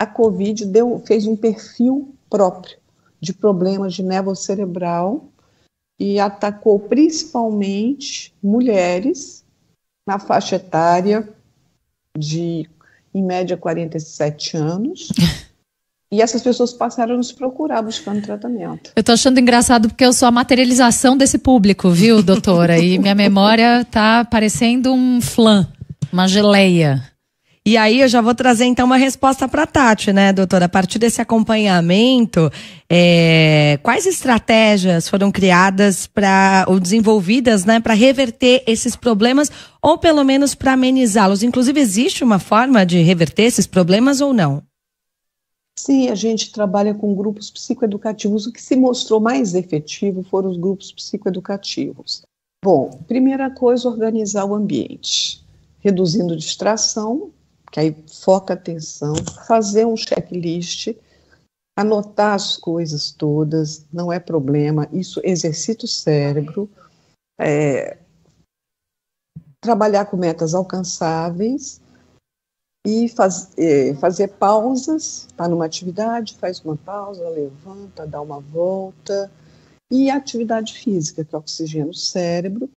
a Covid deu, fez um perfil próprio de problemas de névoa cerebral e atacou principalmente mulheres na faixa etária de, em média, 47 anos. E essas pessoas passaram a nos procurar buscando tratamento. Eu estou achando engraçado porque eu sou a materialização desse público, viu, doutora? E minha memória está parecendo um flan, uma geleia. E aí eu já vou trazer então uma resposta para Tati, né, doutora? A partir desse acompanhamento, é... quais estratégias foram criadas para ou desenvolvidas, né, para reverter esses problemas ou pelo menos para amenizá-los? Inclusive existe uma forma de reverter esses problemas ou não? Sim, a gente trabalha com grupos psicoeducativos. O que se mostrou mais efetivo foram os grupos psicoeducativos. Bom, primeira coisa, organizar o ambiente, reduzindo distração que aí foca a atenção, fazer um checklist, anotar as coisas todas, não é problema, isso exercita o cérebro, é, trabalhar com metas alcançáveis e faz, é, fazer pausas, está numa atividade, faz uma pausa, levanta, dá uma volta, e atividade física, que é oxigena o cérebro,